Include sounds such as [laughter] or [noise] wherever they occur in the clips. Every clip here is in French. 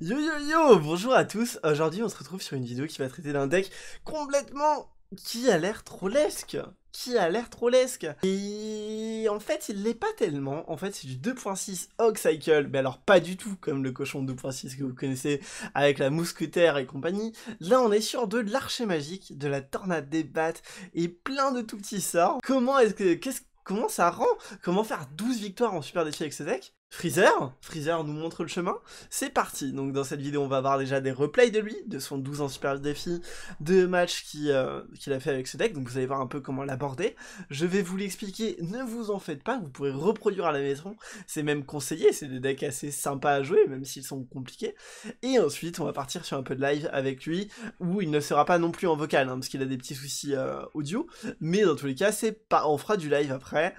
Yo yo yo, bonjour à tous, aujourd'hui on se retrouve sur une vidéo qui va traiter d'un deck complètement qui a l'air trollesque qui a l'air trollesque et en fait il l'est pas tellement en fait c'est du 2.6 Hog Cycle mais alors pas du tout comme le cochon 2.6 que vous connaissez avec la mousquetaire et compagnie là on est sur de l'archer magique de la tornade des battes et plein de tout petits sorts comment est-ce que quest comment ça rend Comment faire 12 victoires en super défi avec ce deck Freezer, Freezer nous montre le chemin, c'est parti Donc dans cette vidéo on va voir déjà des replays de lui, de son 12 ans super défi, de matchs euh, qu'il a fait avec ce deck, donc vous allez voir un peu comment l'aborder. Je vais vous l'expliquer, ne vous en faites pas, vous pourrez reproduire à la maison, c'est même conseillé, c'est des decks assez sympas à jouer, même s'ils sont compliqués. Et ensuite on va partir sur un peu de live avec lui, où il ne sera pas non plus en vocal, hein, parce qu'il a des petits soucis euh, audio, mais dans tous les cas c'est pas... on fera du live après,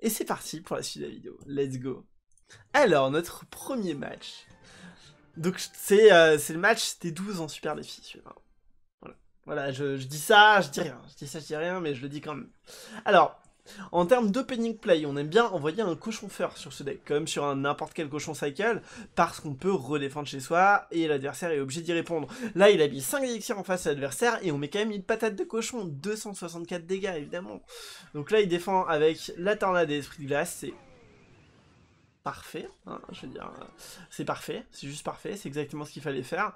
et c'est parti pour la suite de la vidéo, let's go alors, notre premier match. Donc, c'est euh, le match des 12 en super défi, Voilà, je, dis ça, je dis rien. Je dis ça, je dis rien, mais je le dis quand même. Alors, en termes d'opening play, on aime bien envoyer un cochon fur sur ce deck, comme sur un n'importe quel cochon cycle, parce qu'on peut redéfendre chez soi, et l'adversaire est obligé d'y répondre. Là, il a mis 5 élixirs en face à l'adversaire, et on met quand même une patate de cochon, 264 dégâts, évidemment. Donc là, il défend avec la tornade et l'esprit de glace, c'est parfait, hein, je veux dire, euh, c'est parfait, c'est juste parfait, c'est exactement ce qu'il fallait faire.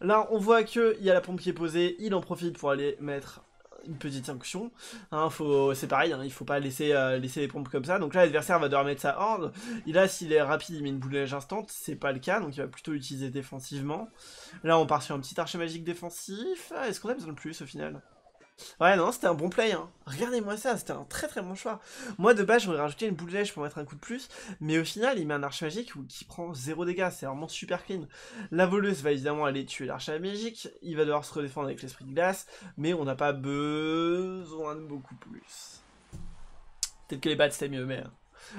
Là, on voit qu'il y a la pompe qui est posée, il en profite pour aller mettre une petite sanction. Hein, c'est pareil, il hein, il faut pas laisser, euh, laisser les pompes comme ça. Donc là, l'adversaire va devoir mettre sa horde. Et là, s'il est rapide, il met une boule de neige instante. C'est pas le cas, donc il va plutôt l'utiliser défensivement. Là, on part sur un petit archer magique défensif. Est-ce qu'on a besoin de plus au final Ouais, non, c'était un bon play. Hein. Regardez-moi ça, c'était un très très bon choix. Moi, de base, j'aurais rajouté une boule de neige pour mettre un coup de plus, mais au final, il met un arche magique qui prend zéro dégâts, c'est vraiment super clean. La voleuse va évidemment aller tuer l'arche magique, il va devoir se redéfendre avec l'esprit de glace, mais on n'a pas besoin de beaucoup plus. Peut-être que les bats, c'était mieux, mais... Hein.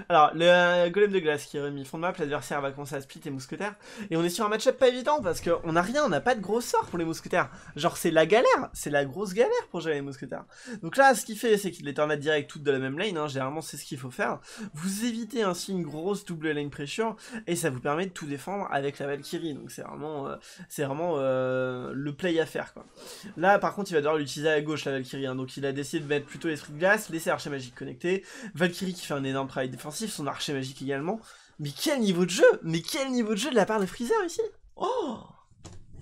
Alors, le golem de glace qui est remis fond de map, l'adversaire va commencer à split les mousquetaires Et on est sur un match-up pas évident parce qu'on n'a rien, on n'a pas de gros sort pour les mousquetaires. Genre, c'est la galère, c'est la grosse galère pour gérer les mousquetaires. Donc là, ce qu'il fait, c'est qu'il les tornade direct toutes de la même lane. Hein. Généralement, c'est ce qu'il faut faire. Vous évitez ainsi une grosse double lane pressure et ça vous permet de tout défendre avec la Valkyrie. Donc c'est vraiment, euh, c'est vraiment euh, le play à faire. Quoi. Là, par contre, il va devoir l'utiliser à gauche la Valkyrie. Hein. Donc il a décidé de mettre plutôt l'esprit de glace, laisser Archer Magique connecté. Valkyrie qui fait un énorme pride défensif, son archer magique également. Mais quel niveau de jeu Mais quel niveau de jeu de la part de Freezer ici Oh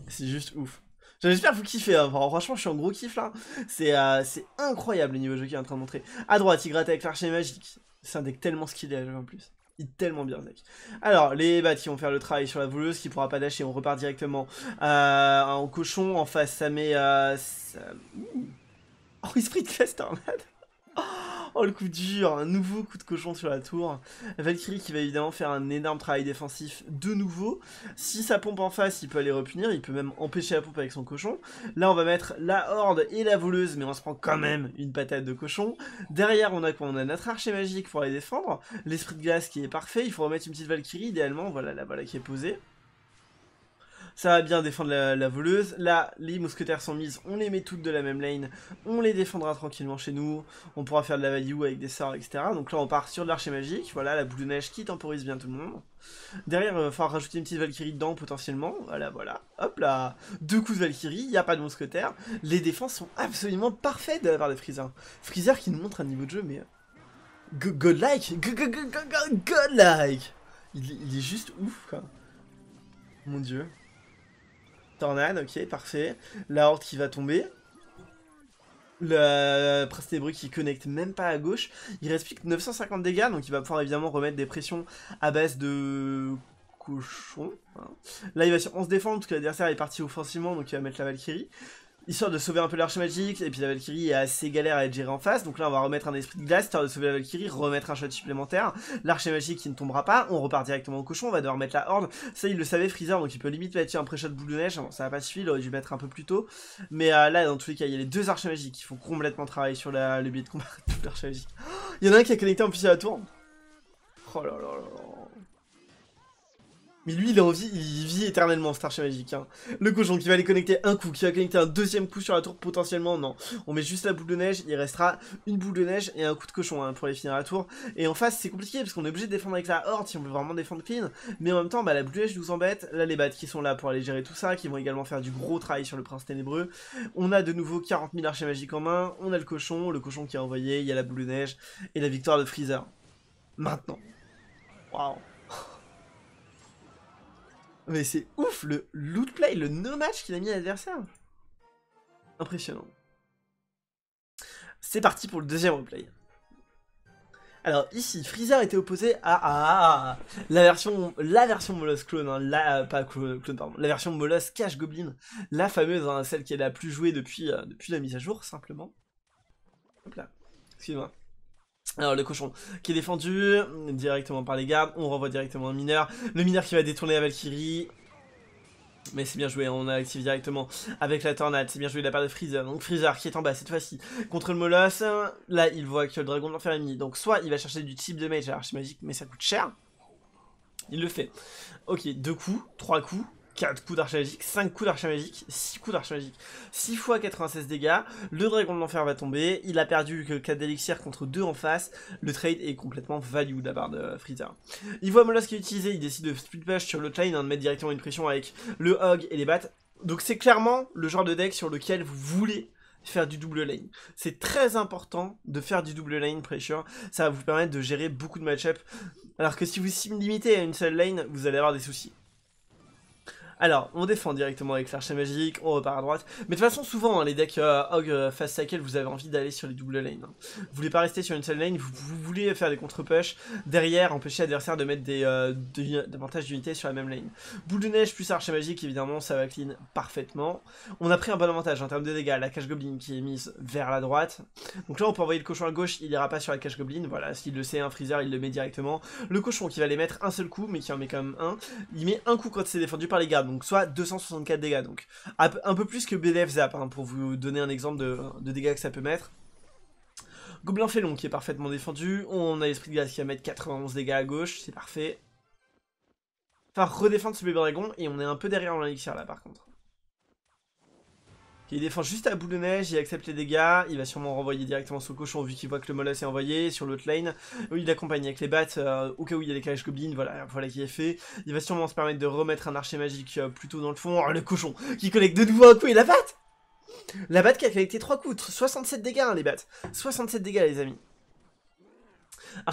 C'est juste ouf. J'espère que vous kiffez, hein. franchement je suis en gros kiff là. Euh, c'est incroyable le niveau de jeu qu'il est en train de montrer. À droite, il gratte avec l'archer magique. C'est un deck tellement skillé à jouer en plus. Il est tellement bien deck. Alors, les bats qui vont faire le travail sur la voleuse, qui pourra pas lâcher, on repart directement euh, en cochon. En face, ça met... Euh, Oh, esprit [laughs] de [laughs] Oh le coup dur, un nouveau coup de cochon sur la tour. Valkyrie qui va évidemment faire un énorme travail défensif de nouveau. Si sa pompe en face, il peut aller repunir, il peut même empêcher la pompe avec son cochon. Là on va mettre la horde et la voleuse, mais on se prend quand même une patate de cochon. Derrière on a quoi On a notre archer magique pour aller défendre. L'esprit de glace qui est parfait, il faut remettre une petite Valkyrie idéalement, voilà la voilà qui est posée ça va bien défendre la, voleuse. Là, les mousquetaires sont mises, on les met toutes de la même lane, on les défendra tranquillement chez nous, on pourra faire de la value avec des sorts, etc. Donc là, on part sur de l'archer magique, voilà, la boule de neige qui temporise bien tout le monde. Derrière, il va falloir rajouter une petite Valkyrie dedans, potentiellement, voilà, voilà, hop là, deux coups de Valkyrie, il n'y a pas de mousquetaires, les défenses sont absolument parfaites de la part de Freezer. Freezer qui nous montre un niveau de jeu, mais... Euh, godlike Godlike il est juste ouf, quoi. Mon dieu. Tornade, ok, parfait. La horde qui va tomber. Le prince bruits qui connecte même pas à gauche. Il reste 950 dégâts, donc il va pouvoir évidemment remettre des pressions à base de cochon. Hein. Là, il va on se défendre parce que l'adversaire est parti offensivement, donc il va mettre la Valkyrie histoire de sauver un peu l'arche magique, et puis la Valkyrie est assez galère à être gérée en face, donc là on va remettre un esprit de glace, histoire de sauver la Valkyrie, remettre un shot supplémentaire, l'arche magique qui ne tombera pas, on repart directement au cochon, on va devoir mettre la horde, ça il le savait Freezer, donc il peut limite mettre un pré-shot boule de neige, ça va pas suffire, il aurait dû mettre un peu plus tôt, mais euh, là dans tous les cas il y a les deux arches magiques qui font complètement travailler sur la, le biais de combat de [laughs] l'arche magique. Il y en a un qui a connecté en plus à la tour. Oh là là là là. Mais lui, il a envie, il vit éternellement cet magique Hein. Le cochon qui va aller connecter un coup, qui va connecter un deuxième coup sur la tour potentiellement, non. On met juste la boule de neige, il restera une boule de neige et un coup de cochon hein, pour aller finir la tour. Et en face, c'est compliqué parce qu'on est obligé de défendre avec la horde si on veut vraiment défendre clean. Mais en même temps, bah, la boule de neige nous embête. Là, les bats qui sont là pour aller gérer tout ça, qui vont également faire du gros travail sur le prince ténébreux. On a de nouveau 40 000 archers magiques en main. On a le cochon, le cochon qui a envoyé, il y a la boule de neige et la victoire de Freezer. Maintenant. Waouh. Mais c'est ouf, le loot play, le no-match qu'il a mis à l'adversaire. Impressionnant. C'est parti pour le deuxième replay. Alors ici, Freezer était opposé à, la version la version Molos clone, hein, la pas clone, pardon, la version Molos Cash Goblin, la fameuse, hein, celle qui est la plus jouée depuis euh, depuis la mise à jour simplement. Hop là, excuse-moi. Alors le cochon qui est défendu directement par les gardes, on renvoie directement un mineur, le mineur qui va détourner la Valkyrie. Mais c'est bien joué, on active directement avec la tornade, c'est bien joué de la part de Freezer. Donc Freezer qui est en bas cette fois-ci contre le Molos, là il voit que le dragon de l'enfer est mis. Donc soit il va chercher du type de mage, alors magique mais ça coûte cher, il le fait. Ok, deux coups, trois coups, 4 coups d'archer magique, 5 coups d'archer magique, 6 coups d'archer magique. 6 fois 96 dégâts, le dragon de l'enfer va tomber, il a perdu que 4 d'élixir contre 2 en face, le trade est complètement value de la part de Freezer. Il voit Molos qui est utilisé, il décide de split push sur le lane, hein, et de mettre directement une pression avec le hog et les bats. Donc c'est clairement le genre de deck sur lequel vous voulez faire du double lane. C'est très important de faire du double lane pressure, ça va vous permettre de gérer beaucoup de match-up. Alors que si vous limitez à une seule lane, vous allez avoir des soucis. Alors, on défend directement avec l'archer magique, on repart à droite. Mais de toute façon, souvent, hein, les decks euh, Hog euh, face à vous avez envie d'aller sur les doubles lanes. Hein. Vous voulez pas rester sur une seule lane, vous, voulez faire des contre-push derrière, empêcher l'adversaire de mettre des, euh, davantage d'unités sur la même lane. Boule de neige plus archer magique, évidemment, ça va clean parfaitement. On a pris un bon avantage en termes de dégâts. La cache goblin qui est mise vers la droite. Donc là, on peut envoyer le cochon à gauche, il ira pas sur la cache goblin. Voilà, s'il le sait, un freezer, il le met directement. Le cochon qui va les mettre un seul coup, mais qui en met quand même un. Il met un coup quand c'est défendu par les gardes donc soit 264 dégâts, donc un peu plus que BDF Zap, hein, pour vous donner un exemple de, dégâts que ça peut mettre. Gobelin Félon qui est parfaitement défendu. On a l'esprit de glace qui va mettre 91 dégâts à gauche, c'est parfait. Enfin, redéfendre ce bébé dragon et on est un peu derrière en là par contre. Il défend juste à bout de neige, il accepte les dégâts, il va sûrement renvoyer directement son cochon vu qu'il voit que le molosse est envoyé sur l'autre lane. il l'accompagne avec les bats, euh, au cas où il y a des calèches goblins, voilà, voilà qui est fait. Il va sûrement se permettre de remettre un archer magique euh, plutôt dans le fond. Oh, le cochon qui collecte de nouveau un coup et la batte La batte qui a collecté 3 coups, 67 dégâts hein, les bats 67 dégâts les amis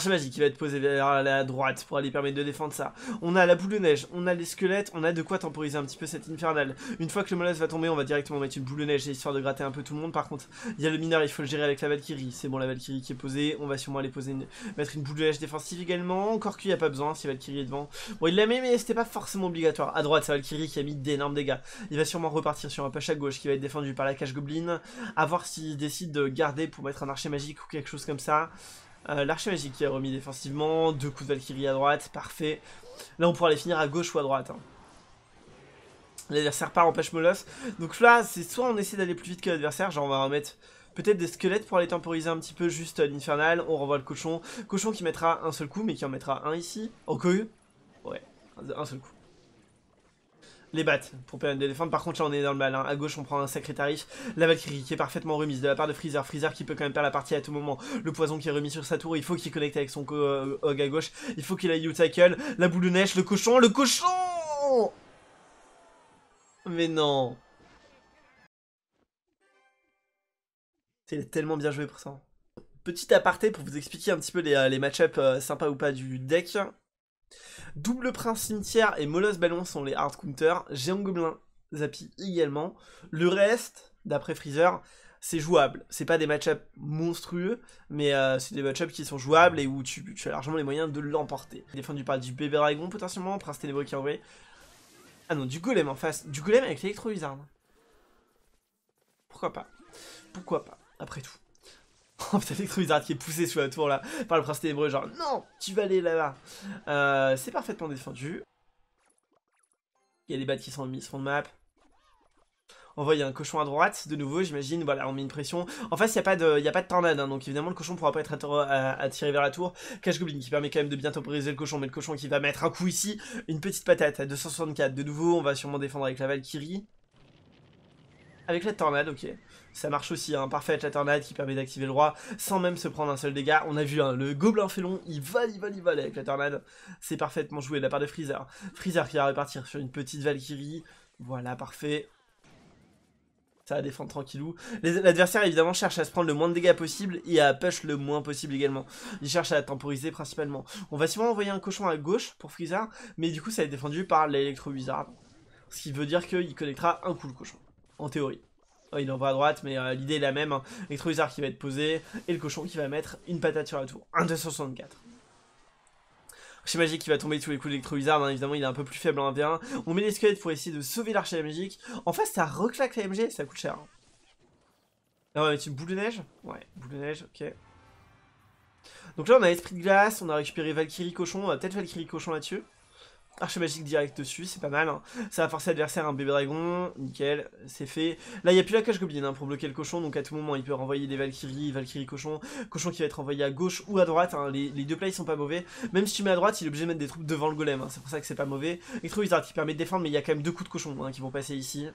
magique qui va être posé vers la droite pour aller permettre de défendre ça. On a la boule de neige, on a les squelettes, on a de quoi temporiser un petit peu cette infernale. Une fois que le molosse va tomber, on va directement mettre une boule de neige, histoire de gratter un peu tout le monde. Par contre, il y a le mineur, il faut le gérer avec la Valkyrie. C'est bon, la Valkyrie qui est posée, on va sûrement aller poser mettre une boule de neige défensive également. Encore qu'il n'y a pas besoin si Valkyrie est devant. Bon, il la mis mais c'était pas forcément obligatoire. À droite, c'est Valkyrie qui a mis d'énormes dégâts. Il va sûrement repartir sur un page à gauche qui va être défendu par la cage goblin. À voir s'il décide de garder pour mettre un archer magique ou quelque chose comme ça. Euh, L'archer magique qui a remis défensivement, deux coups de Valkyrie à droite, parfait. Là on pourra les finir à gauche ou à droite. Hein. L'adversaire part, pêche Molos. Donc là, c'est soit on essaie d'aller plus vite que l'adversaire, genre on va remettre peut-être des squelettes pour aller temporiser un petit peu juste euh, l'infernal. On renvoie le cochon. Cochon qui mettra un seul coup, mais qui en mettra un ici. Encore okay. Ouais, un seul coup les battes pour permettre de défendre. Par contre, là, on est dans le mal. Hein. À gauche, on prend un sacré tarif. La Valkyrie qui est parfaitement remise de la part de Freezer. Freezer qui peut quand même perdre la partie à tout moment. Le poison qui est remis sur sa tour. Il faut qu'il connecte avec son Hog euh, à gauche. Il faut qu'il aille au tackle. La boule de neige, le cochon, le cochon Mais non C'est tellement bien joué pour ça. Petit aparté pour vous expliquer un petit peu les, euh, les match-ups euh, sympas ou pas du deck. Double Prince Cimetière et Molos Ballon sont les hard counters. Géant Gobelin Zapi également. Le reste, d'après Freezer, c'est jouable. C'est pas des match monstrueux, mais euh, c'est des match-ups qui sont jouables et où tu, as largement les moyens de l'emporter. Défendu par du bébé dragon potentiellement, Prince Ténébreux qui envoyé. Ah non, du golem en face. Du golem avec l'électro Pourquoi pas Pourquoi pas Après tout. [laughs] Oh putain, qui est poussé sous la tour là par le prince ténébreux, genre non, tu vas aller là-bas. Euh, c'est parfaitement défendu. Il y a des battes qui sont mis sur le map. On voit, il y a un cochon à droite, de nouveau, j'imagine, voilà, on met une pression. En face, il n'y a, pas de, y a pas de tornade, hein, donc évidemment, le cochon pourra pas être euh, attiré vers la tour. Cash Goblin qui permet quand même de bien temporiser le cochon, mais le cochon qui va mettre un coup ici, une petite patate à 264. De nouveau, on va sûrement défendre avec la Valkyrie. Avec la tornade, ok ça marche aussi, un hein. parfait, la qui permet d'activer le roi sans même se prendre un seul dégât, on a vu hein, le gobelin félon, il va, il va, il va avec l'alternade. c'est parfaitement joué de la part de Freezer, Freezer qui va repartir sur une petite Valkyrie, voilà, parfait, ça va défendre tranquillou. L'adversaire évidemment cherche à se prendre le moins de dégâts possible et à push le moins possible également. Il cherche à temporiser principalement. On va sûrement envoyer un cochon à gauche pour Freezer, mais du coup ça va être défendu par l'électro-wizard. Ce qui veut dire qu'il connectera un coup le cochon, en théorie il envoie à droite, mais euh, l'idée est la même. Hein. qui va être posé, et le cochon qui va mettre une patate sur la tour. 1 264. Archer magique qui va tomber tous les coups lélectro hein. évidemment il est un peu plus faible en 1v1. On met les squelettes pour essayer de sauver l'archer magique. En face ça reclaque la MG, ça coûte cher. Là, on va mettre une boule de neige Ouais, boule de neige, ok. Donc là on a Esprit de glace, on a récupéré Valkyrie Cochon, on a peut-être Valkyrie Cochon là-dessus. Arche magique direct dessus, c'est pas mal. Hein. Ça va forcer l'adversaire un bébé dragon, nickel, c'est fait. Là, il n'y a plus la cage goblin hein, pour bloquer le cochon, donc à tout moment, il peut renvoyer des Valkyries, Valkyrie cochon, cochon qui va être envoyé à gauche ou à droite. Hein. Les, deux plays sont pas mauvais. Même si tu mets à droite, il est obligé de mettre des troupes devant le golem, c'est pour ça que c'est pas mauvais. Electrovizard qui permet de défendre, mais il y a quand même deux coups de cochon qui vont passer ici.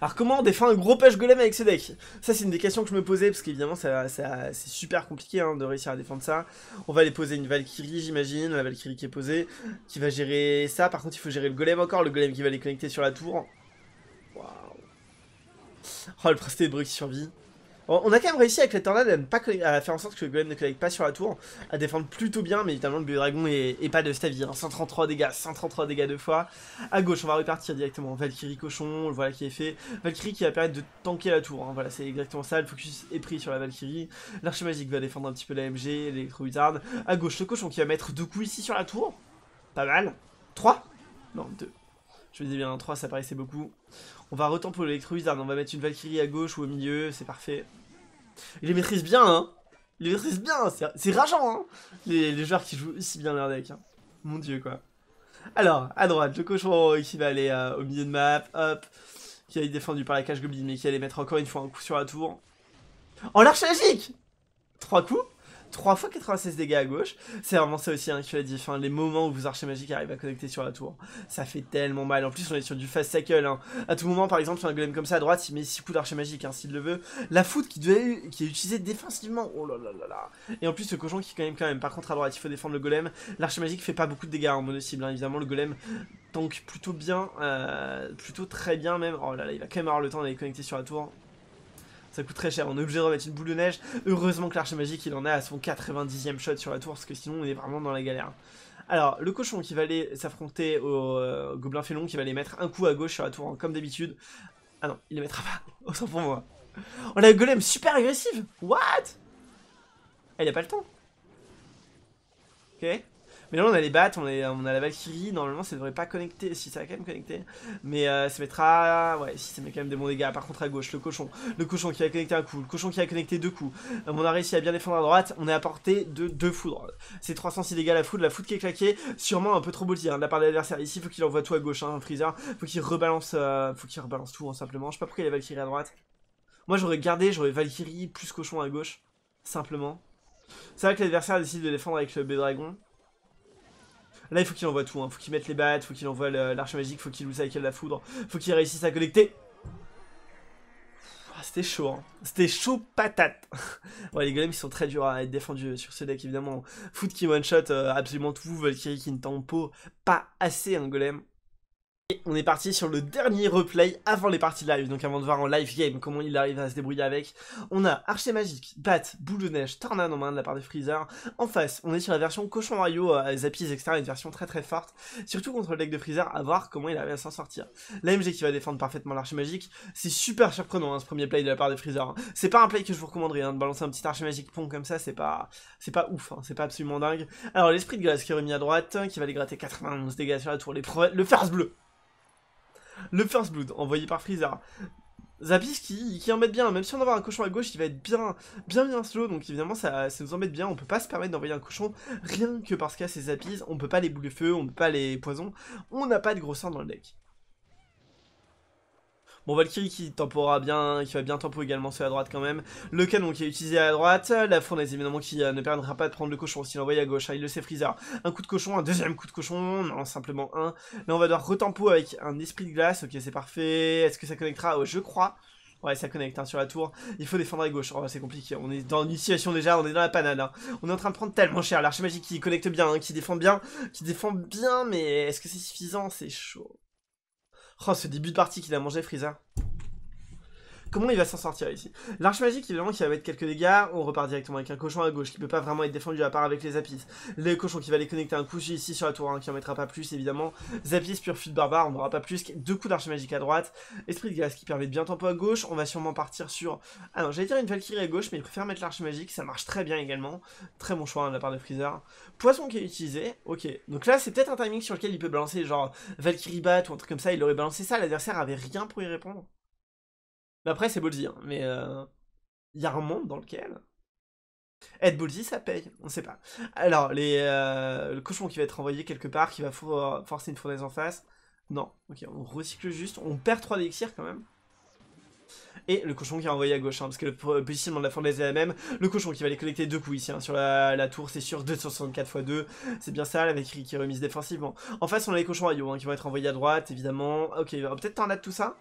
Alors comment on défend un gros pêche golem avec ce deck Ça c'est une des questions que je me posais parce qu'évidemment c'est super compliqué hein, de réussir à défendre ça. On va aller poser une Valkyrie j'imagine, la Valkyrie qui est posée, qui va gérer ça. Par contre il faut gérer le golem encore, le golem qui va les connecter sur la tour. Waouh Oh le prince qui survit. On a quand même réussi avec les tornade à, faire en sorte que Golem ne collecte pas sur la tour, à défendre plutôt bien, mais évidemment le dragon est, est pas de Stavi. vie, 133 hein. dégâts, 133 dégâts deux fois. À gauche, on va repartir directement, Valkyrie cochon, le voilà qui est fait. Valkyrie qui va permettre de tanker la tour, hein. voilà c'est exactement ça, le focus est pris sur la Valkyrie. magique va défendre un petit peu la MG, l'électro wizard À gauche, le cochon qui va mettre deux coups ici sur la tour, pas mal. 3 Non, deux, Je me disais bien, 3 ça paraissait beaucoup. On va retomber l'électro-wizard. On va mettre une Valkyrie à gauche ou au milieu. C'est parfait. Il les maîtrise bien, hein Il les maîtrise bien, c'est rageant, hein les, joueurs qui jouent aussi bien leur deck, hein Mon dieu, quoi. Alors, à droite, le cochon qui va aller euh, au milieu de map, hop. Qui est défendu par la cage goblin, mais qui allait mettre encore une fois un coup sur la tour. En oh, l'arche magique Trois coups 3 fois 96 dégâts à gauche. C'est vraiment ça aussi hein, que dire, les moments où vos archers magiques arrivent à connecter sur la tour, ça fait tellement mal. En plus, on est sur du fast cycle, hein. À tout moment, par exemple, sur un golem comme ça à droite, il met 6 coups d'archer magique hein, s'il le veut. La foot qui, devait, qui est utilisée défensivement. Oh là là là là. Et en plus, ce cochon qui, quand même, quand même. Par contre, à droite, il faut défendre le golem. L'archer magique fait pas beaucoup de dégâts en mono cible. Hein. Évidemment, le golem tank plutôt bien, euh, plutôt très bien même. Oh là là, il va quand même avoir le temps d'aller connecter sur la tour ça coûte très cher. On est obligé de remettre une boule de neige. Heureusement que l'archer magique, il en a à son 90e shot sur la tour, parce que sinon, on est vraiment dans la galère. Alors, le cochon qui va aller s'affronter au euh, gobelin félon, qui va aller mettre un coup à gauche sur la tour, hein, comme d'habitude. Ah non, il le mettra pas. [laughs] Autant pour moi. On oh, a le golem super agressif. What Elle ah, n'a pas le temps. Ok. Mais là, on a les battes, on, a la Valkyrie. Normalement, ça devrait pas connecter. Si ça a quand même connecté Mais euh, ça mettra. Ouais, si ça met quand même des bons dégâts. Par contre, à gauche, le cochon. Le cochon qui a connecté un coup. Le cochon qui a connecté deux coups. Euh, on a réussi à bien défendre à droite. On est à portée de deux foudres. C'est 306 dégâts la foudre. La foudre qui est claquée. Sûrement un peu trop bolti hein, de la part de l'adversaire. Ici, faut qu'il envoie tout à gauche. Hein, un freezer. Faut qu'il rebalance, euh, faut qu'il rebalance tout, hein, simplement. Je sais pas pourquoi il y a Valkyrie à droite. Moi, j'aurais gardé, j'aurais Valkyrie plus cochon à gauche. Simplement. C'est vrai que l'adversaire décide de défendre avec le B-Dragon. Là, il faut qu'il envoie tout. Il hein. Faut qu'il mette les battes, faut qu'il envoie l'arche magique, faut qu'il loue avec la foudre, faut qu'il réussisse à collecter. Ah, c'était chaud, hein. c'était chaud patate. [laughs] ouais, les golems ils sont très durs à être défendus euh, sur ce deck évidemment. Foot qui one shot euh, absolument tout, Valkyrie qui ne tempo pas assez un golem on est parti sur le dernier replay avant les parties live, donc avant de voir en live game comment il arrive à se débrouiller avec. On a Archer Magique, Bat, Boule de Neige, Tornade en main de la part de Freezer. En face, on est sur la version Cochon Mario, zapis, euh, Zappies, etc. Une version très très forte, surtout contre le deck de Freezer, à voir comment il arrive à s'en sortir. L'AMG qui va défendre parfaitement l'Archer Magique, c'est super surprenant hein, ce premier play de la part de Freezer. Hein. C'est pas un play que je vous recommanderais, hein, de balancer un petit Archer Magique pont comme ça, c'est pas, pas ouf, c'est pas absolument dingue. Alors l'esprit de glace qui est remis à droite, qui va les gratter 91 dégâts sur la tour, les le first bleu le First Blood, envoyé par Freezer. Zapis qui, qui, embête bien, même si on a un cochon à gauche, il va être bien, bien, bien slow, donc évidemment ça, ça nous embête bien, on peut pas se permettre d'envoyer un cochon rien que parce qu'à ces Zapis, on peut pas les boules de feu, on peut pas les poisons, on n'a pas de grosseur dans le deck. Bon, Valkyrie qui tempora bien, qui va bien tempo également sur la droite quand même. Le canon qui est utilisé à la droite. La fournaise évidemment qui euh, ne perdra pas de prendre le cochon s'il l'envoie à gauche. Ah, il le sait Freezer. Un coup de cochon, un deuxième coup de cochon. Non, simplement un. Là, on va devoir retempo avec un esprit de glace. Ok, c'est parfait. Est-ce que ça connectera Je crois. Ouais, ça connecte hein, sur la tour. Il faut défendre à gauche. Oh, c'est compliqué. On est dans une situation déjà, on est dans la panade. Hein. On est en train de prendre tellement cher. L'arche magique qui connecte bien, hein, qui défend bien, qui défend bien, mais est-ce que c'est suffisant C'est chaud. Oh, c'est début de partie qu'il a mangé, Freezer. Comment il va s'en sortir ici L'arche magique, évidemment, qui va mettre quelques dégâts. On repart directement avec un cochon à gauche qui peut pas vraiment être défendu à part avec les Zapis. Les cochons qui va les connecter un coup ici sur la tour 1 hein, qui en mettra pas plus, évidemment. Zapis, pure fuite barbare, on n'aura pas plus. que Deux coups d'arche magique à droite. Esprit de glace qui permet de bien tempo à gauche. On va sûrement partir sur. Ah non, j'allais dire une Valkyrie à gauche, mais il préfère mettre l'arche magique. Ça marche très bien également. Très bon choix hein, de la part de Freezer. Poisson qui est utilisé. Ok. Donc là, c'est peut-être un timing sur lequel il peut balancer genre Valkyrie Bat ou un truc comme ça. Il aurait balancé ça. L'adversaire avait rien pour y répondre. Mais après, c'est Bolzi, hein. mais euh, il y a un monde dans lequel être Bolzi, ça paye, on sait pas. Alors, les, euh, le cochon qui va être envoyé quelque part, qui va forcer une fournaise en face, non, ok, on recycle juste, on perd 3 d'élixirs quand même. Et le cochon qui est envoyé à gauche, hein, parce que le positionnement de la fournaise est la même. Le cochon qui va les collecter deux coups ici, hein, sur la, tour, c'est sûr, 264 x 2. C'est bien ça, avec qui remise défensivement. En face, on a les cochons à qui vont être envoyés à droite, évidemment. Ok, peut-être as tout ça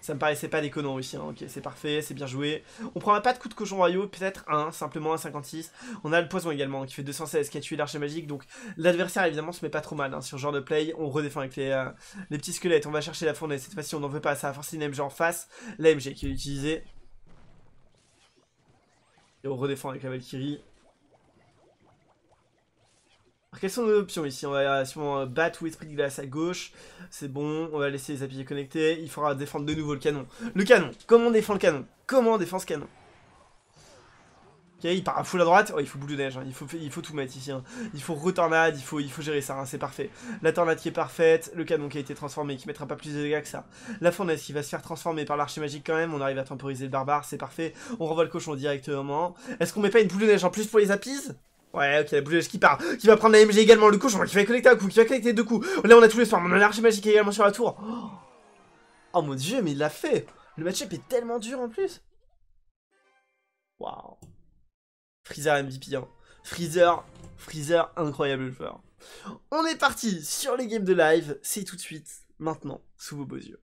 ça me paraissait pas déconnant aussi, hein. ok, c'est parfait, c'est bien joué. On prendra pas de coup de cochon royaux, peut-être un, simplement un 56. On a le poison également, qui fait 216, qui a tué l'archer magique, donc l'adversaire évidemment se met pas trop mal. Hein. Sur ce genre de play, on redéfend avec euh, les, petits squelettes, on va chercher la fournaise, cette fois-ci on n'en veut pas, ça va forcer une MG en face, la MG qui est utilisée. Et on redéfend avec la Valkyrie. Alors, quelles sont nos options ici On va euh, sûrement euh, battre bat ou esprit de glace à gauche, c'est bon, on va laisser les appuyer connectés, il faudra défendre de nouveau le canon. Le canon Comment on défend le canon Comment on défend ce canon Ok, il part à full à droite, oh, il faut boule de neige, hein. il, faut, il faut tout mettre ici, hein. il faut retornade, il faut, il faut gérer ça, hein, c'est parfait. La tornade qui est parfaite, le canon qui a été transformé, qui mettra pas plus de dégâts que ça. La fournaise qui va se faire transformer par l'archer magique quand même, on arrive à temporiser le barbare, c'est parfait. On renvoie le cochon directement. Est-ce qu'on met pas une boule de neige en plus pour les appis Ouais, ok, la boule qui part, qui va prendre la MG également, le vois qui va connecter un coup, qui va connecter deux coups. Là, on a tous les soirs, on a magique également sur la tour. Oh, oh, mon dieu, mais il l'a fait Le match-up est tellement dur en plus Waouh Freezer MVP, hein. Freezer, Freezer, incroyable joueur. On est parti sur les games de live, c'est tout de suite, maintenant, sous vos beaux yeux.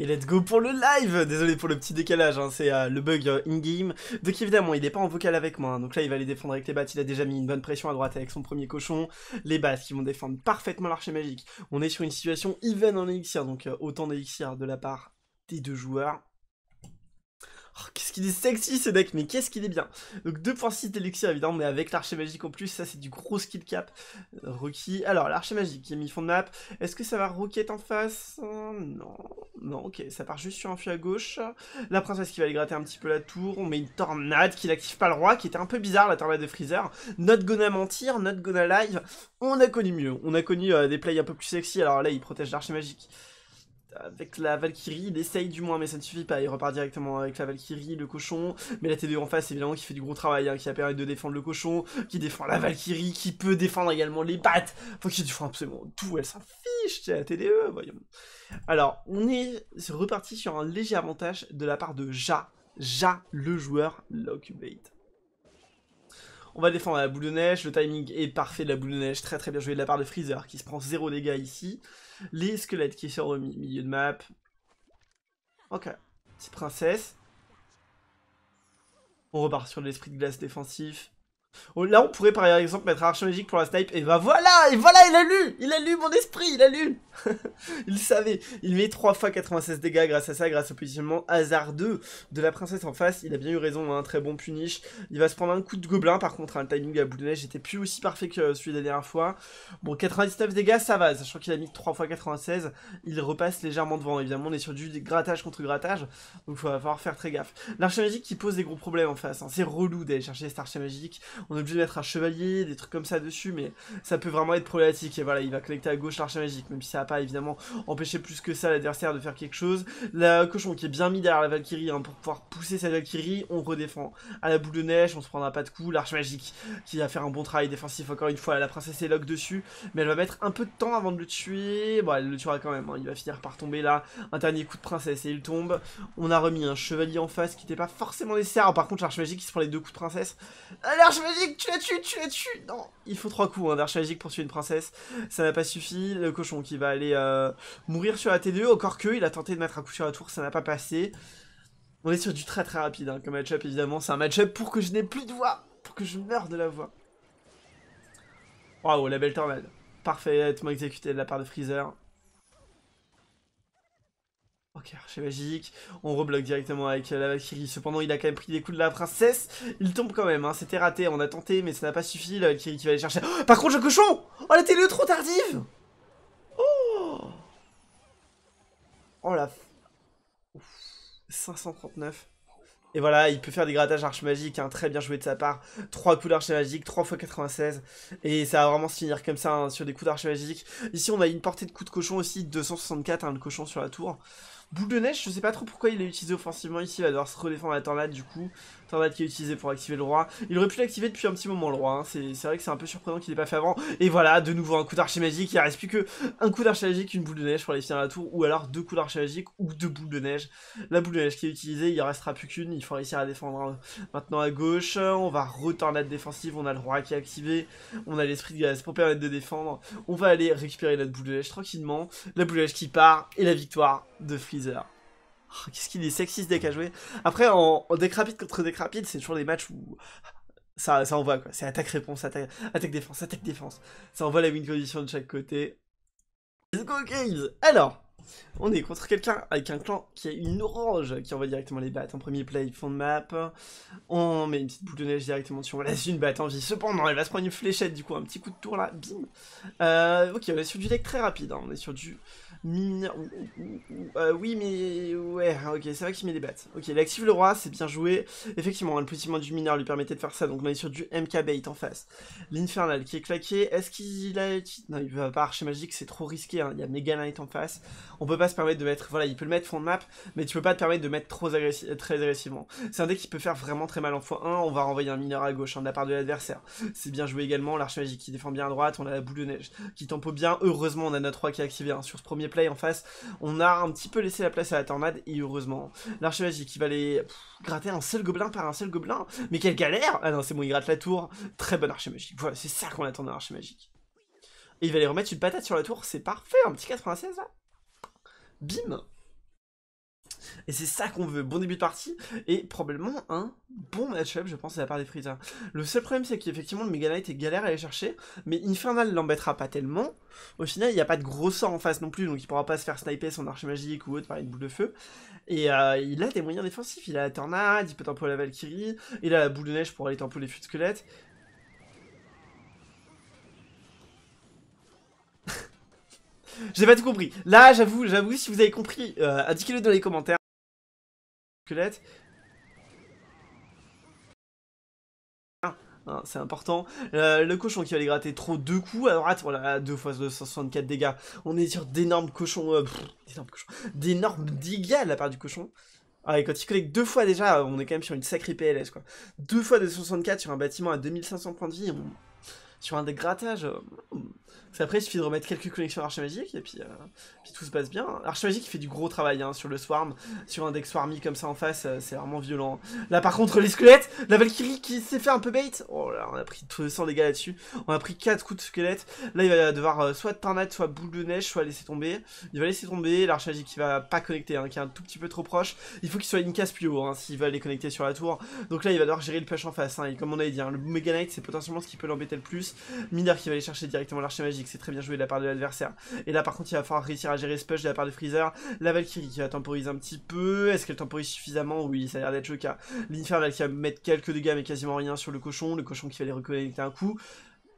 Et let's go pour le live Désolé pour le petit décalage, hein, c'est euh, le bug euh, in-game. Donc évidemment, il n'est pas en vocal avec moi, hein. donc là il va les défendre avec les bats. il a déjà mis une bonne pression à droite avec son premier cochon. Les bats qui vont défendre parfaitement l'archer magique. On est sur une situation even en élixir, donc euh, autant d'élixir de la part des deux joueurs. Oh, qu'est-ce qu'il est sexy ce deck, mais qu'est-ce qu'il est bien Donc 2.6 élixir évidemment, mais avec l'archer magique en plus, ça c'est du gros skill cap euh, rookie, Alors l'archer magique qui est mis fond de map, est-ce que ça va roquette en face Non, non, ok, ça part juste sur un feu à gauche. La princesse qui va aller gratter un petit peu la tour, on met une tornade qui n'active pas le roi, qui était un peu bizarre la tornade de Freezer. Not gonna mentir, not gonna live, on a connu mieux, on a connu euh, des plays un peu plus sexy, alors là il protège l'archer magique avec la Valkyrie, il essaye du moins, mais ça ne suffit pas. Il repart directement avec la Valkyrie, le cochon. Mais la TDE en face, évidemment, qui fait du gros travail, hein, qui a permis de défendre le cochon, qui défend la Valkyrie, qui peut défendre également les pattes. faut qu'il défend absolument tout. Elle s'en fiche, la TDE, voyons. Alors, on est reparti sur un léger avantage de la part de Ja. Ja, le joueur Lockbait. On va défendre la boule de neige, le timing est parfait de la boule de neige, très très bien joué de la part de Freezer qui se prend zéro dégâts ici. Les squelettes qui sortent au milieu de map. Ok, C'est princesse. On repart sur l'esprit de glace défensif. Oh, là, on pourrait par exemple mettre arche magique pour la snipe. Et bah voilà, et voilà, il a lu Il a lu mon esprit, il a lu [laughs] Il savait. Il met 3 fois 96 dégâts grâce à ça, grâce au positionnement hasardeux de la princesse en face. Il a bien eu raison, un hein, très bon punish. Il va se prendre un coup de gobelin, par contre, un hein, le timing à bout de neige j'étais plus aussi parfait que celui de la dernière fois. Bon, 99 dégâts, ça va, sachant qu'il a mis 3 fois 96. Il repasse légèrement devant, évidemment, on est sur du grattage contre grattage. Donc, il va falloir faire très gaffe. L'archer magique qui pose des gros problèmes en face. Hein. C'est relou d'aller chercher cet arche magique on est obligé de mettre un chevalier, des trucs comme ça dessus, mais ça peut vraiment être problématique. Et voilà, il va collecter à gauche l'arche magique, même si ça va pas évidemment empêché plus que ça l'adversaire de faire quelque chose. La cochon qui est bien mis derrière la Valkyrie hein, pour pouvoir pousser sa Valkyrie, on redéfend. À la boule de neige, on se prendra pas de coup. L'arche magique qui va faire un bon travail défensif encore une fois. La princesse est dessus, mais elle va mettre un peu de temps avant de le tuer. Bon, elle le tuera quand même, hein. il va finir par tomber là. Un dernier coup de princesse et il tombe. On a remis un chevalier en face qui n'était pas forcément nécessaire. par contre, l'arche magique qui se prend les deux coups de princesse. L'arche magique tu la tues, tu la tues Non, il faut trois coups hein, d'arche magique pour tuer une princesse. Ça n'a pas suffi. Le cochon qui va aller euh, mourir sur la T2, encore que il a tenté de mettre un coup sur la tour, ça n'a pas passé. On est sur du très très rapide hein, comme match-up, évidemment. C'est un match-up pour que je n'ai plus de voix, pour que je meure de la voix. Waouh, la belle tornade. Parfaitement exécuté de la part de Freezer. Ok, archer magique. On rebloque directement avec euh, la Valkyrie. Cependant, il a quand même pris des coups de la princesse. Il tombe quand même. Hein. C'était raté. On a tenté, mais ça n'a pas suffi. La Valkyrie qui va aller chercher. Oh, par contre, un cochon Oh, la télé trop tardive Oh, oh la. 539. Et voilà, il peut faire des grattages arche magique, hein. très bien joué de sa part. 3 coups d'arche magique, 3 fois 96. Et ça va vraiment se finir comme ça hein, sur des coups d'arche magique. Ici, on a une portée de coups de cochon aussi, 264, le cochon sur la tour. Boule de neige, je sais pas trop pourquoi il est utilisé offensivement ici, il va devoir se redéfendre à la là, du coup qui est utilisé pour activer le roi. Il aurait pu l'activer depuis un petit moment le roi, hein. c'est vrai que c'est un peu surprenant qu'il n'ait pas fait avant. Et voilà, de nouveau un coup d'archer magique, il reste plus que un coup d'archer magique, une boule de neige pour aller finir la tour, ou alors deux coups d'archer ou deux boules de neige. La boule de neige qui est utilisée, il restera plus qu'une, il faut réussir à défendre hein, maintenant à gauche. On va la défensive, on a le roi qui est activé, on a l'esprit de gaz pour permettre de défendre. On va aller récupérer notre boule de neige tranquillement, la boule de neige qui part, et la victoire de Freezer. Oh, qu'est-ce qu'il est sexy ce deck à jouer. Après, en, en deck rapide contre deck rapide, c'est toujours des matchs où ça, ça envoie quoi. C'est attaque-réponse, attaque, attaque défense, attaque défense. Ça envoie la win condition de chaque côté. Let's go games Alors, on est contre quelqu'un avec un clan qui a une orange qui envoie directement les battes en premier play, fond de map. On met une petite boule de neige directement sur la une batte en vie. Cependant, elle va se prendre une fléchette du coup, un petit coup de tour là, bim. Euh, ok, on est sur du deck très rapide, hein. on est sur du mineur. Euh, oui, mais ouais, hein, ok, c'est vrai qu'il met des battes. Ok, il active le roi, c'est bien joué. Effectivement, le positionnement du mineur lui permettait de faire ça, donc on est sur du MK bait en face. L'Infernal qui est claqué, est-ce qu'il a. Non, il va pas archer magique, c'est trop risqué, hein. il y a Mega Knight en face on peut pas se permettre de mettre, voilà, il peut le mettre fond de map, mais tu peux pas te permettre de mettre trop très agressivement. C'est un deck qui peut faire vraiment très mal en x1, on va renvoyer un mineur à gauche en hein, de la part de l'adversaire. C'est bien joué également, l'arche magique qui défend bien à droite, on a la boule de neige qui tempo bien, heureusement on a notre 3 qui est activé hein. sur ce premier play en face, on a un petit peu laissé la place à la tornade, et heureusement, l'arche magique qui va aller gratter un seul gobelin par un seul gobelin, mais quelle galère Ah non, c'est bon, il gratte la tour, très bon arche magique, voilà, c'est ça qu'on attend d'un arche magique. il va les remettre une patate sur la tour, c'est parfait, un petit 96 Bim et c'est ça qu'on veut, bon début de partie, et probablement un bon match-up, je pense, à la part des Freezer. Le seul problème, c'est qu'effectivement, le Mega Knight est galère à aller chercher, mais Infernal l'embêtera pas tellement. Au final, il n'y a pas de gros sort en face non plus, donc il pourra pas se faire sniper son arche magique ou autre par une boule de feu. Et euh, il a des moyens défensifs, il a la tornade, il peut tempo la Valkyrie, il a la boule de neige pour aller tempo les fûts de squelette. [laughs] J'ai pas tout compris. Là, j'avoue, j'avoue, si vous avez compris, euh, indiquez-le dans les commentaires. Squelette. Ah, c'est important. Euh, le cochon qui va les gratter trop deux coups. Alors droite, voilà, deux fois 264 dégâts. On est sur d'énormes cochons. Euh, cochons. d'énormes dégâts de la part du cochon. Ah, et quand il collecte deux fois déjà, on est quand même sur une sacrée PLS quoi. Deux fois 264 sur un bâtiment à 2500 points de vie. On sur un deck grattage. Euh, après, il suffit de remettre quelques connexions magique et puis, euh, puis, tout se passe bien. il fait du gros travail hein, sur le Swarm, sur un deck Swarmy comme ça en face, euh, c'est vraiment violent. Là, par contre, les squelettes, la Valkyrie qui s'est fait un peu bait. Oh là, on a pris 200 dégâts là-dessus. On a pris 4 coups de squelette. Là, il va devoir soit de soit boule de neige, soit laisser tomber. Il va laisser tomber. magique qui va pas connecter, hein, qui est un tout petit peu trop proche. Il faut qu'il soit une case plus haut hein, s'il va les connecter sur la tour. Donc là, il va devoir gérer le push en face. Hein. Et comme on avait dit, le Mega Knight, c'est potentiellement ce qui peut l'embêter le plus. Mineur qui va aller chercher directement l'archer magique, c'est très bien joué de la part de l'adversaire. Et là par contre il va falloir réussir à gérer ce de la part de Freezer. La Valkyrie qui va temporiser un petit peu, est-ce qu'elle temporise suffisamment Oui, ça a l'air d'être le cas. L'Infernal qui va mettre quelques dégâts mais quasiment rien sur le cochon, le cochon qui va les reconnaître un coup.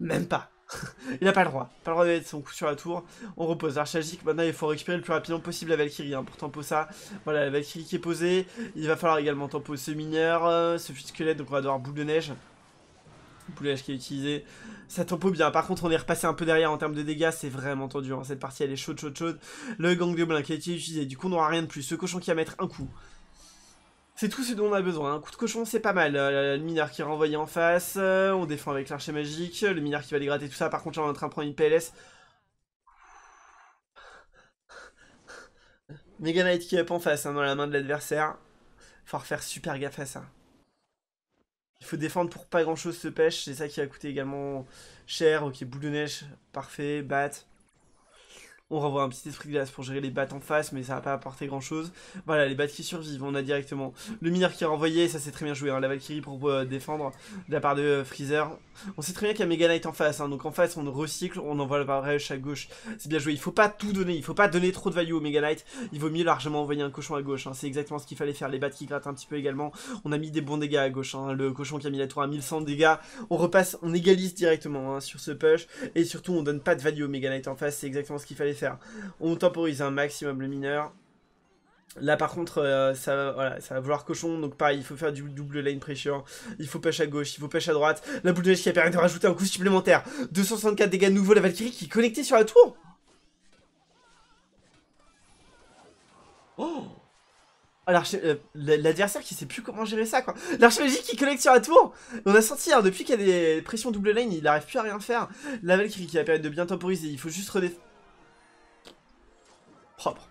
Même pas [laughs] il n'a pas le droit. Pas le droit de mettre son coup sur la tour. On repose. magique, maintenant il faut récupérer le plus rapidement possible la Valkyrie. Hein. pour tempo ça, voilà la Valkyrie qui est posée. Il va falloir également tempo ce mineur, euh, ce fuit squelette, donc on va devoir boule de neige poulet qui est utilisé. Ça tempo bien. Par contre, on est repassé un peu derrière en termes de dégâts. C'est vraiment tendu. Hein. Cette partie, elle est chaude, chaude, chaude. Le gang de blin qui a été utilisé. Du coup, on n'aura rien de plus. Ce cochon qui va mettre un coup. C'est tout ce dont on a besoin. Un hein. coup de cochon, c'est pas mal. Euh, le mineur qui est renvoyé en face. Euh, on défend avec l'archer magique. Le mineur qui va dégratter tout ça. Par contre, on est en train de prendre une PLS. Mega Knight qui up en face hein, dans la main de l'adversaire. Faut refaire super gaffe à ça. Il faut défendre pour pas grand chose ce pêche, c'est ça qui a coûté également cher. Ok, boule de neige, parfait, batte. On renvoie un petit esprit de glace pour gérer les bats en face, mais ça n'a pas apporté grand chose. Voilà, les bats qui survivent, on a directement le mineur qui est renvoyé, ça c'est très bien joué. Hein, la Valkyrie pour euh, défendre de la part de euh, Freezer. On sait très bien qu'il y a Mega Knight en face, hein, donc en face on recycle, on envoie le Rush à gauche. C'est bien joué, il faut pas tout donner, il faut pas donner trop de value au Mega Knight. Il vaut mieux largement envoyer un cochon à gauche, hein, c'est exactement ce qu'il fallait faire. Les bats qui grattent un petit peu également. On a mis des bons dégâts à gauche, le cochon qui a mis la tour à 1100 dégâts. On repasse, on égalise directement sur ce push et surtout on donne pas de value au Mega Knight en face, c'est exactement ce qu'il fallait faire. On temporise un maximum le mineur. Là par contre euh, ça, ça va vouloir cochon donc pareil il faut faire du double lane pressure Il faut pêche à gauche, il faut pêche à droite La boule de neige qui a permis de rajouter un coup supplémentaire 264 dégâts de nouveau la Valkyrie qui est connectée sur la tour Oh ah, euh, l'adversaire qui sait plus comment gérer ça, quoi. magique qui connecte sur la tour On a senti, hein, depuis qu'il y a des pressions double lane, il arrive plus à rien faire. La Valkyrie qui a permis de bien temporiser, il faut juste redéfendre propre.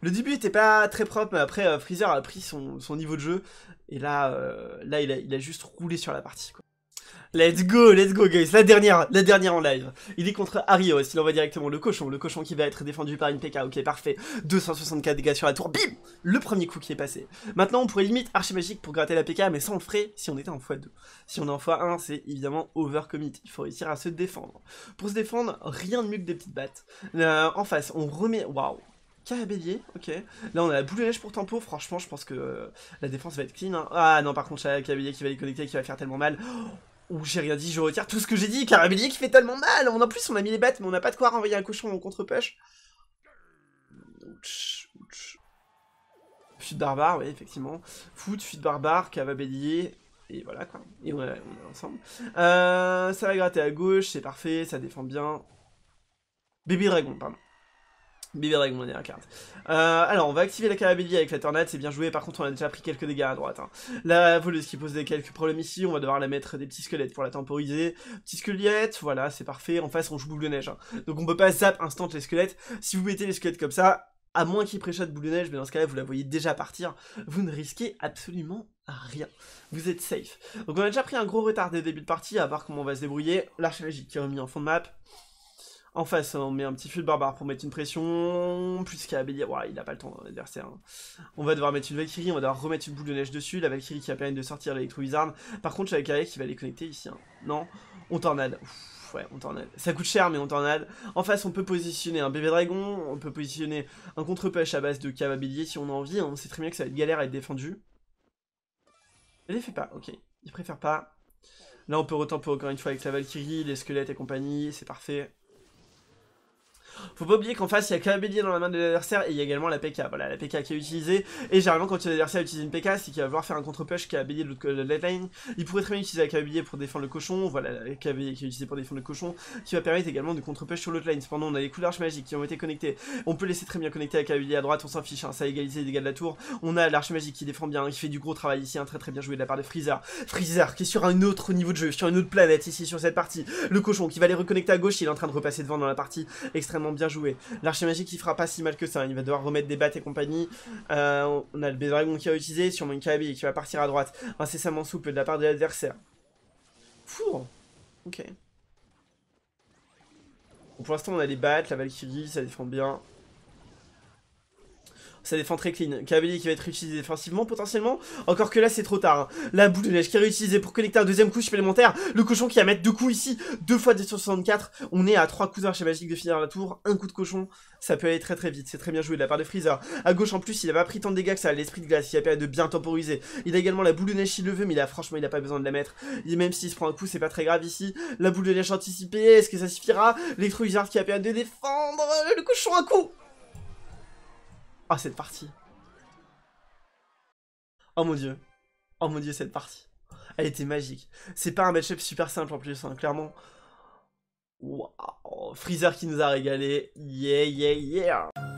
Le début était pas très propre, mais après euh, Freezer a pris son, niveau de jeu. Et là, euh, là il a, il, a, juste roulé sur la partie. Quoi. Let's go, let's go guys, la dernière, la dernière en live. Il est contre Arios, il envoie directement le cochon, le cochon qui va être défendu par une PK, ok parfait. 264 dégâts sur la tour, bim Le premier coup qui est passé. Maintenant on pourrait limite archi magique pour gratter la PK, mais ça on le ferait si on était en x2. Si on est en x1, c'est évidemment overcommit, il faut réussir à se défendre. Pour se défendre, rien de mieux que des petites battes. Euh, en face, on remet, waouh à ok. Là, on a la boule de neige pour tempo. Franchement, je pense que euh, la défense va être clean. Hein. Ah non, par contre, K qui va les connecter, qui va faire tellement mal. Oh, Ouh, j'ai rien dit, je retire tout ce que j'ai dit, Carabellier qui fait tellement mal En plus, on a mis les bêtes, mais on n'a pas de quoi renvoyer un cochon en contre-pêche. Fuite barbare, oui, effectivement. Foot, fuite barbare, Carabellier, et voilà quoi. Et on est, on est ensemble. Euh, ça va gratter à gauche, c'est parfait, ça défend bien. Bébé dragon, pardon. Bébé Dragon, mon dernière carte. Euh, alors, on va activer la carabellie avec la tornade, c'est bien joué. Par contre, on a déjà pris quelques dégâts à droite. Hein. La voleuse qui pose quelques problèmes ici, on va devoir la mettre des petits squelettes pour la temporiser. Petit squelette, voilà, c'est parfait. En face, on joue boule de neige. Hein. Donc, on peut pas zap instant les squelettes. Si vous mettez les squelettes comme ça, à moins qu'ils de boule de neige, mais dans ce cas-là, vous la voyez déjà partir, vous ne risquez absolument rien. Vous êtes safe. Donc, on a déjà pris un gros retard dès le début de partie, à voir comment on va se débrouiller. L'archéologie qui est remis en fond de map. En face, on met un petit feu de barbare pour mettre une pression, plus qu'à il n'a pas le temps, l'adversaire. Hein. On va devoir mettre une Valkyrie, on va devoir remettre une boule de neige dessus, la Valkyrie qui a permettre de sortir l'électro-wizard. Par contre, la Valkyrie qui va les connecter ici. Hein. Non, on tornade. ouais, on tornade. Ça coûte cher, mais on tornade. En face, on peut positionner un bébé dragon, on peut positionner un contre-pêche à base de cavabélier si on a envie. Hein. On sait très bien que ça va être galère à être défendu. Elle les fait pas, ok. Il préfère pas. Là, on peut retemper encore une fois avec la Valkyrie, les squelettes et compagnie, c'est parfait. Faut pas oublier qu'en face, il y a que dans la main de l'adversaire et il y a également la PK. Voilà, la PK qui est utilisée. Et généralement, quand l'adversaire utilise une PK, c'est qu'il va vouloir faire un contre-push qui a bélier de l'autre lane. Il pourrait très bien utiliser la KBD pour défendre le cochon. Voilà, la KBD qui est utilisée pour défendre le cochon, qui va permettre également de contre-push sur l'autre lane. Cependant, on a les couleurs magiques qui ont été connectées. On peut laisser très bien connecter la KBD à droite, on s'en fiche. Hein, ça a égalisé les dégâts de la tour. On a l'arche magique qui défend bien, il fait du gros travail ici. un hein, très très bien joué de la part de Freezer. Freezer qui est sur un autre niveau de jeu, sur une autre planète ici, sur cette partie. Le cochon qui va les reconnecter à gauche, il est en train de repasser devant dans la partie extrêmement bien joué. L'archer magique, il fera pas si mal que ça. Hein. Il va devoir remettre des battes et compagnie. Euh, on a le B-Dragon qui a utilisé, sûrement une Kabi qui va partir à droite. Incessamment souple de la part de l'adversaire. Four Ok. pour l'instant, on a les battes, la Valkyrie, ça défend bien ça défend très clean. Cavalier qui va être réutilisé défensivement potentiellement. Encore que là c'est trop tard. Hein. La boule de neige qui est réutilisée pour connecter un deuxième coup supplémentaire. Le cochon qui va mettre deux coups ici. Deux fois 64 On est à trois coups d'archet magique de finir la tour. Un coup de cochon. Ça peut aller très très vite. C'est très bien joué de la part de Freezer. À gauche en plus il a pas pris tant de dégâts que ça. L'esprit de glace. Il a permis de bien temporiser. Il a également la boule de neige s'il le veut. Mais là franchement il a pas besoin de la mettre. Et même s'il se prend un coup c'est pas très grave ici. La boule de neige anticipée. Est-ce que ça suffira L'électro qui a peur de défendre le cochon un coup ah, cette partie. Oh mon dieu. Oh mon dieu, cette partie. Elle était magique. C'est pas un match super simple en plus, hein, clairement. Wow Freezer qui nous a régalé. Yeah, yeah, yeah.